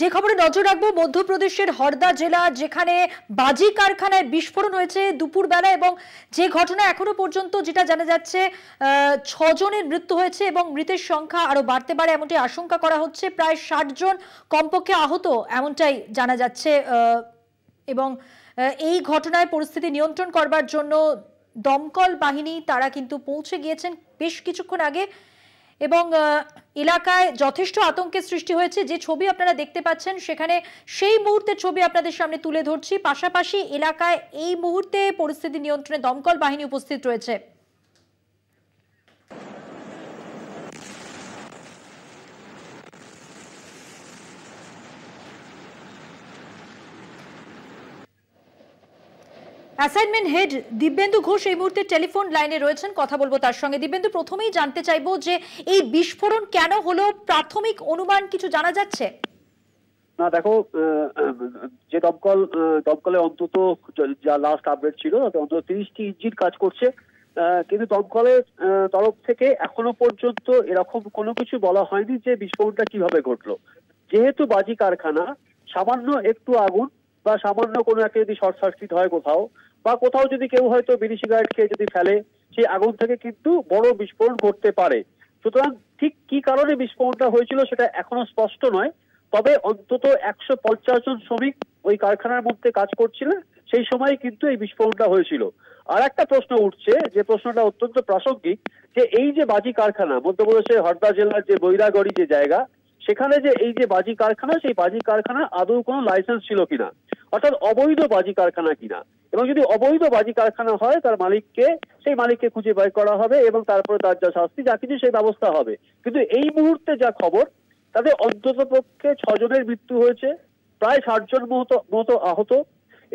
যে খবরে নজর রাখবো মধ্যপ্রদেশের হরদা জেলা যেখানে বাজি কারখানায় বিস্ফোরণ হয়েছে দুপুরবেলা এবং যে ঘটনা এখনো পর্যন্ত যেটা জানা যাচ্ছে ছজনের মৃত্যু হয়েছে এবং মৃতের সংখ্যা আরও বাড়তে পারে এমনটি আশঙ্কা করা হচ্ছে প্রায় ষাট জন কমপক্ষে আহত এমনটাই জানা যাচ্ছে এবং এই ঘটনায় পরিস্থিতি নিয়ন্ত্রণ করবার জন্য দমকল বাহিনী তারা কিন্তু পৌঁছে গিয়েছেন বেশ কিছুক্ষণ আগে এবং এলাকায় যথেষ্ট আতঙ্কের সৃষ্টি হয়েছে যে ছবি আপনারা দেখতে পাচ্ছেন সেখানে সেই মুহূর্তের ছবি আপনাদের সামনে তুলে ধরছি পাশাপাশি এলাকায় এই মুহূর্তে পরিস্থিতি নিয়ন্ত্রণে দমকল বাহিনী উপস্থিত রয়েছে অ্যাসাইনমেন্ট হেড দিব্যেন্দু ঘোষ এই মুহূর্তে টেলিফোন লাইনে রয়েছেন কথা বলবো তার সঙ্গে দিব্যেন্দু প্রথমেই জানতে চাইবো যে এই বিস্ফোরণ কেন হলো প্রাথমিক অনুমান কিছু জানা যাচ্ছে না দেখো যে দমকল দমকলে অন্তত যা লাস্ট আপডেট ছিল তাতে অন্তত তিরিশটি ইঞ্জিন কাজ করছে কিন্তু দমকলের তরফ থেকে এখনো পর্যন্ত এরকম কোনো কিছু বলা হয়নি যে বিস্ফোরণটা কিভাবে ঘটলো যেহেতু বাজি কারখানা সামান্য একটু আগুন বা সামান্য কোনো একটা যদি শর্ট সার্কিট হয় কোথাও বা কোথাও যদি কেউ হয়তো বিদেশি গাইড খেয়ে যদি ফেলে সেই আগুন থেকে কিন্তু বড় বিস্ফোরণ ঘটতে পারে সুতরাং ঠিক কি কারণে বিস্ফোরণটা হয়েছিল সেটা এখনো স্পষ্ট নয় তবে অন্তত একশো পঞ্চাশ জন শ্রমিক ওই কারখানার মধ্যে কাজ করছিলেন সেই সময় কিন্তু এই বিস্ফোরণটা হয়েছিল আর একটা প্রশ্ন উঠছে যে প্রশ্নটা অত্যন্ত প্রাসঙ্গিক যে এই যে বাজি কারখানা মধ্যপ্রদেশের হরদা জেলার যে বৈরাগড়ি যে জায়গা সেখানে যে এই যে বাজি কারখানা সেই বাজি কারখানা আদৌ কোনো লাইসেন্স ছিল কিনা অর্থাৎ অবৈধ বাজি কারখানা কিনা এবং যদি অবৈধ বাজি কারখানা হয় তার মালিককে সেই মালিককে খুঁজে বের করা হবে এবং তারপরে তার যা শাস্তি যা কিছু সেই ব্যবস্থা হবে কিন্তু এই মুহূর্তে যা খবর তাতে অন্তত পক্ষে ছজনের মৃত্যু হয়েছে প্রায় ষাট জন মতো আহত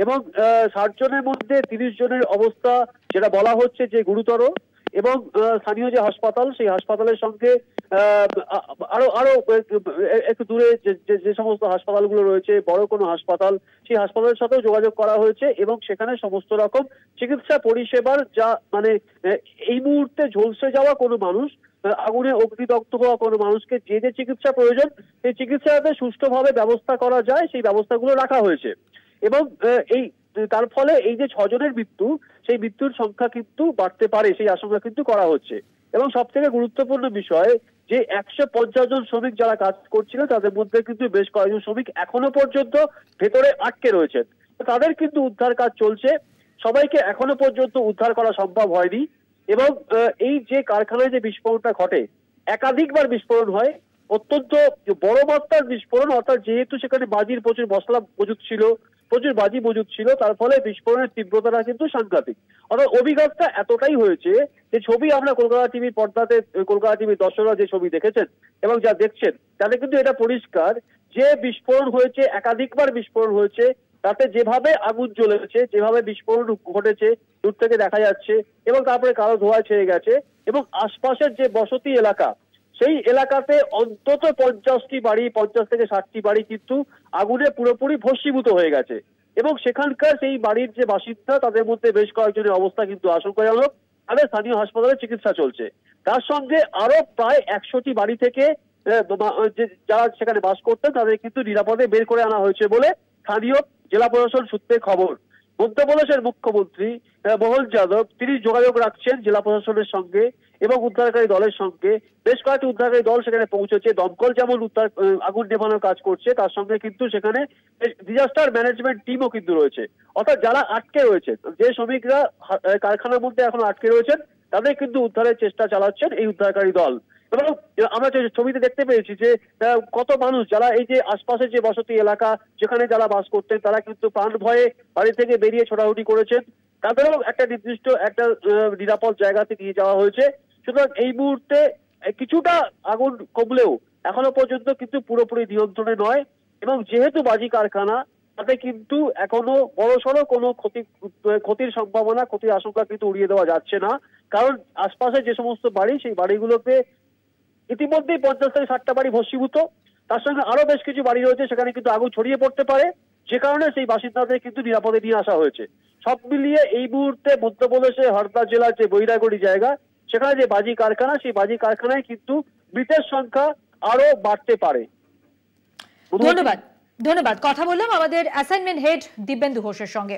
এবং ষাট জনের মধ্যে তিরিশ জনের অবস্থা যেটা বলা হচ্ছে যে গুরুতর এবং স্থানীয় যে হাসপাতাল সেই হাসপাতালের সঙ্গে আরো আরো একটু দূরে যে সমস্ত হাসপাতালগুলো রয়েছে বড় কোনো হাসপাতাল সেই হাসপাতালের সাথেও যোগাযোগ করা হয়েছে এবং সেখানে সমস্ত রকম চিকিৎসা পরিষেবার যা মানে এই মুহূর্তে ঝলসে যাওয়া কোনো মানুষ আগুনে অগ্নিদগ্ধ হওয়া কোনো মানুষকে যে যে চিকিৎসা প্রয়োজন সেই চিকিৎসা যাতে সুষ্ঠুভাবে ব্যবস্থা করা যায় সেই ব্যবস্থাগুলো রাখা হয়েছে এবং এই তার ফলে এই যে ছজনের মৃত্যু সেই মৃত্যুর সংখ্যা কিন্তু বাড়তে পারে সেই আশঙ্কা কিন্তু করা হচ্ছে এবং সব থেকে গুরুত্বপূর্ণ বিষয় যে একশো পঞ্চাশ জন শ্রমিক যারা কাজ করছিল তাদের মধ্যে কিন্তু বেশ কয়েকজন শ্রমিক এখনো পর্যন্ত ভেতরে আটকে রয়েছেন তাদের কিন্তু উদ্ধার কাজ চলছে সবাইকে এখনো পর্যন্ত উদ্ধার করা সম্ভব হয়নি এবং এই যে কারখানায় যে বিস্ফোরণটা ঘটে একাধিকবার বিস্ফোরণ হয় অত্যন্ত বড় মাত্রার বিস্ফোরণ অর্থাৎ যেহেতু সেখানে বাজির প্রচুর মশলা প্রযুক্ত ছিল প্রচুর বাজি মজুদ ছিল তার ফলে বিস্ফোরণের তীব্রতাটা কিন্তু সাংঘাতিক অর্থাৎ অভিঘাতটা এতটাই হয়েছে যে ছবি আমরা কলকাতা টিভির পর্দাতে কলকাতা টিভির দর্শকরা যে ছবি দেখেছেন এবং যা দেখছেন তাতে কিন্তু এটা পরিষ্কার যে বিস্ফোরণ হয়েছে একাধিকবার বিস্ফোরণ হয়েছে তাতে যেভাবে আগুন জ্বলেছে যেভাবে বিস্ফোরণ ঘটেছে দূর থেকে দেখা যাচ্ছে এবং তারপরে কালো ধোয়া ছেয়ে গেছে এবং আশপাশের যে বসতি এলাকা সেই এলাকাতে অন্তত পঞ্চাশটি বাড়ি পঞ্চাশ থেকে ষাটটি বাড়ি কিন্তু আগুনে পুরোপুরি ভস্মীভূত হয়ে গেছে এবং সেখানকার সেই বাড়ির যে বাসিন্দা তাদের মধ্যে বেশ কয়েকজনের অবস্থা কিন্তু আশঙ্কাজনক তাদের স্থানীয় হাসপাতালে চিকিৎসা চলছে তার সঙ্গে আরো প্রায় একশোটি বাড়ি থেকে যারা সেখানে বাস করতেন তাদের কিন্তু নিরাপদে বের করে আনা হয়েছে বলে স্থানীয় জেলা প্রশাসন সূত্রে খবর মধ্যপ্রদেশের মুখ্যমন্ত্রী মোহন যাদব তিনি যোগাযোগ রাখছেন জেলা প্রশাসনের সঙ্গে এবং উদ্ধারকারী দলের সঙ্গে বেশ কয়েকটি উদ্ধারকারী দল সেখানে পৌঁছেছে দমকল যেমন উদ্ধার আগুন নেভানোর কাজ করছে তার সঙ্গে কিন্তু সেখানে ডিজাস্টার ম্যানেজমেন্ট টিমও কিন্তু রয়েছে অর্থাৎ যারা আটকে রয়েছে যে শ্রমিকরা কারখানার মধ্যে এখন আটকে রয়েছেন তাদের কিন্তু উদ্ধারের চেষ্টা চালাচ্ছেন এই উদ্ধারকারী দল এবং আমরা যে ছবিতে দেখতে পেয়েছি যে কত মানুষ যারা এই যে আশপাশে যে বসতি এলাকা যেখানে যারা বাস করতেন তারা কিন্তু প্রাণ ভয়ে বাড়ি থেকে বেরিয়ে ছোটাহুটি করেছেন তাদেরও একটা নির্দিষ্ট একটা নিরাপদ জায়গাতে নিয়ে যাওয়া হয়েছে সুতরাং এই মুহূর্তে কিছুটা আগুন কমলেও এখনো পর্যন্ত কিন্তু পুরোপুরি নিয়ন্ত্রণে নয় এবং যেহেতু বাজি কারখানা তাতে কিন্তু এখনো বড়সড় কোনো ক্ষতি ক্ষতির সম্ভাবনা ক্ষতির আশঙ্কা কিন্তু উড়িয়ে দেওয়া যাচ্ছে না কারণ আশপাশে যে সমস্ত বাড়ি সেই বাড়িগুলোতে ইতিমধ্যেই পঞ্চাশ থেকে ষাটটা বাড়ি ভস্মীভূত তার সঙ্গে আরো বেশ কিছু বাড়ি রয়েছে সেখানে কিন্তু আগুন ছড়িয়ে পড়তে পারে যে কারণে সেই বাসিন্দাদের কিন্তু নিরাপদে নিয়ে আসা হয়েছে সব মিলিয়ে এই মুহূর্তে মধ্যপ্রদেশে হরদা জেলার যে বৈরাগড়ি জায়গা সেখানে যে বাজি কারখানা সেই বাজি কারখানায় কিন্তু মৃতের সংখ্যা আরো বাড়তে পারে ধন্যবাদ ধন্যবাদ কথা বললাম আমাদের অ্যাসাইনমেন্ট হেড দিব্যেন্দু ঘোষের সঙ্গে